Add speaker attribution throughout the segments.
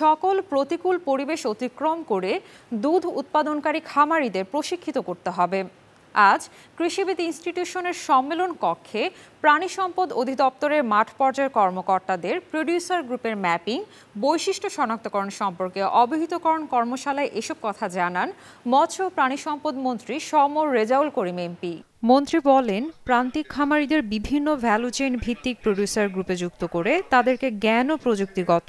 Speaker 1: সকল প্রতিকূল পরিবেশ অতিক্রম করে দুধ উৎপাদনকারী খামারিদের প্রশিক্ষিত করতে হবে আজ কৃষিবিদ ইনস্টিটিউশনের সম্মেলন কক্ষে প্রাণী সম্পদ অধিদপ্তরের মাঠ পর্যায়ের কর্মকর্তাদের প্রডিউসার গ্রুপের ম্যাপিং বৈশিষ্ট্য শনাক্তকরণ সম্পর্কে অবহিতকরণ কর্মশালায় এসব কথা জানান মৎস্য প্রাণী সম্পদ মন্ত্রী সমর রেজাউল করিম এমপি মন্ত্রী বলেন প্রান্তিক খামারিদের বিভিন্ন ভ্যালু চেইন ভিত্তিক প্রডিউসার গ্রুপে যুক্ত করে তাদেরকে জ্ঞান ও প্রযুক্তিগত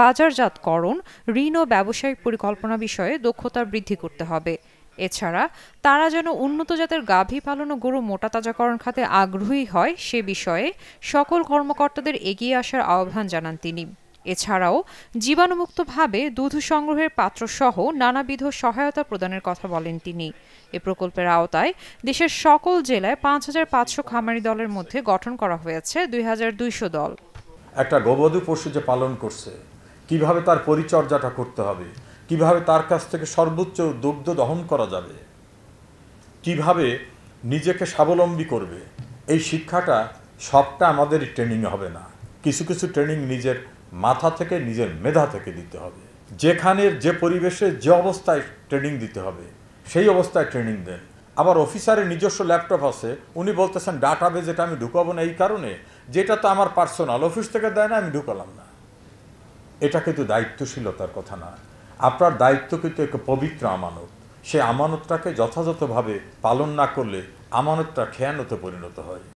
Speaker 1: বাজারজাতকরণ ঋণ ও ব্যবসায়িক পরিকল্পনা বিষয়ে দক্ষতা বৃদ্ধি করতে হবে এছাড়া তারা যেন উন্নত জাতের গাভী পালন ও গরু মোটা তাজাকরণ খাতে আগ্রহী হয় সে বিষয়ে সকল কর্মকর্তাদের এগিয়ে আসার আহ্বান জানান তিনি এছাড়াও জীবাণুমুক্তভাবে দুধ সংগ্রহের পাত্রসহ নানাবিধ সহায়তা প্রদানের কথা বলেন তিনি এ প্রকল্পের আওতায় দেশের সকল জেলায় পাঁচ হাজার পাঁচশো খামারি দলের মধ্যে গঠন করা হয়েছে দুই হাজার দুইশো দল
Speaker 2: একটা গবাদি পশু যে পালন করছে কিভাবে তার পরিচর্যাটা করতে হবে কিভাবে তার কাছ থেকে সর্বোচ্চ দুগ্ধ দহন করা যাবে কিভাবে নিজেকে স্বাবলম্বী করবে এই শিক্ষাটা সবটা আমাদের ট্রেনিং হবে না কিছু কিছু ট্রেনিং নিজের মাথা থেকে নিজের মেধা থেকে দিতে হবে যেখানের যে পরিবেশে যে অবস্থায় ট্রেনিং দিতে হবে সেই অবস্থায় ট্রেনিং দেন আবার অফিসারের নিজস্ব ল্যাপটপ আছে উনি বলতেছেন ডাটা বেজ এটা আমি ঢুকাবো না এই কারণে যেটা তো আমার পার্সোনাল অফিস থেকে দেয় না আমি ঢুকালাম না এটা কিন্তু দায়িত্বশীলতার কথা না আপনার দায়িত্ব কিন্তু একটা পবিত্র আমানত সে আমানতটাকে যথাযথভাবে পালন না করলে আমানতটা খেয়ানতে পরিণত হয়